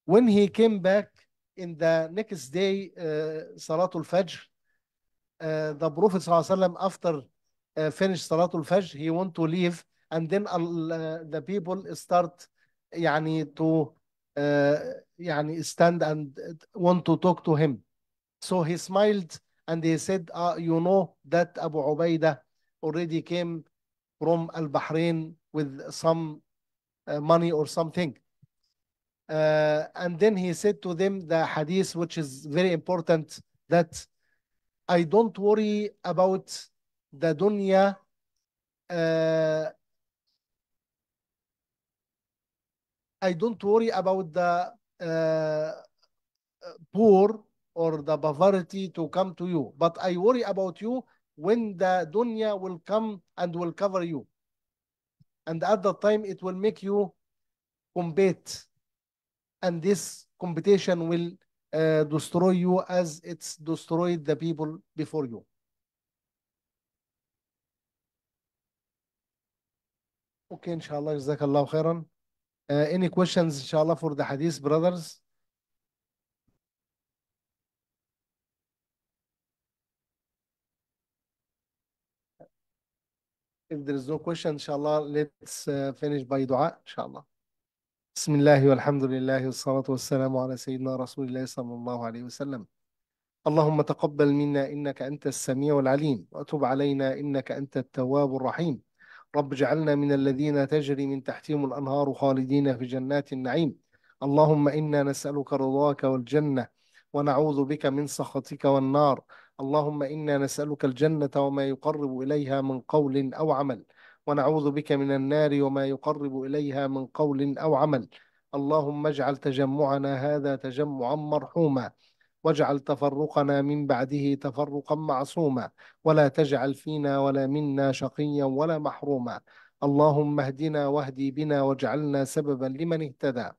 when he came back in the next day, uh, Salatul Fajr, uh, the Prophet وسلم after uh, finished Salatul Fajr, he want to leave, and then uh, the people start يعني to uh, يعني stand and want to talk to him. So he smiled and he said, uh, you know that Abu Ubaidah already came from Al-Bahrain with some uh, money or something. Uh, and then he said to them the hadith, which is very important, that I don't worry about the dunya uh, I don't worry about the uh, uh, poor or the poverty to come to you, but I worry about you when the dunya will come and will cover you. And at that time, it will make you compete. And this competition will uh, destroy you as it's destroyed the people before you. Okay, ان شاء الله Uh, any questions, inshallah, for the hadith, brothers? If there is no question, inshallah, let's uh, finish by dua, inshallah. بسم الله والحمد لله والصلاة والسلام على سيدنا رسول الله صلى الله عليه وسلم اللهم تقبل منا إنك أنت السميع العليم وتب علينا إنك أنت التواب الرحيم رب اجعلنا من الذين تجري من تحتهم الأنهار خالدين في جنات النعيم اللهم إنا نسألك رضاك والجنة ونعوذ بك من سخطك والنار اللهم إنا نسألك الجنة وما يقرب إليها من قول أو عمل ونعوذ بك من النار وما يقرب إليها من قول أو عمل اللهم اجعل تجمعنا هذا تجمعا مرحوما واجعل تفرقنا من بعده تفرقا معصوما ولا تجعل فينا ولا منا شقيا ولا محروما اللهم اهدنا واهدي بنا واجعلنا سببا لمن اهتدى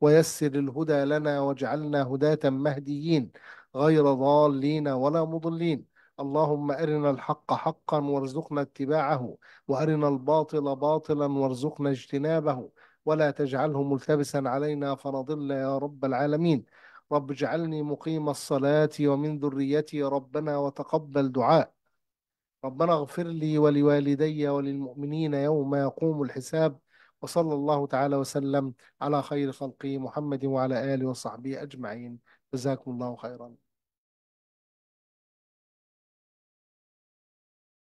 ويسر الهدى لنا واجعلنا هداة مهديين غير ضالين ولا مضلين اللهم أرنا الحق حقا وارزقنا اتباعه وأرنا الباطل باطلا وارزقنا اجتنابه ولا تجعله ملتبسا علينا فنضل يا رب العالمين رب اجعلني مقيم الصلاة ومن ذريتي ربنا وتقبل دعاء ربنا اغفر لي ولوالدي وللمؤمنين يوم يقوم الحساب وصلى الله تعالى وسلم على خير خلقه محمد وعلى آله وصحبه أجمعين جزاكم الله خيرا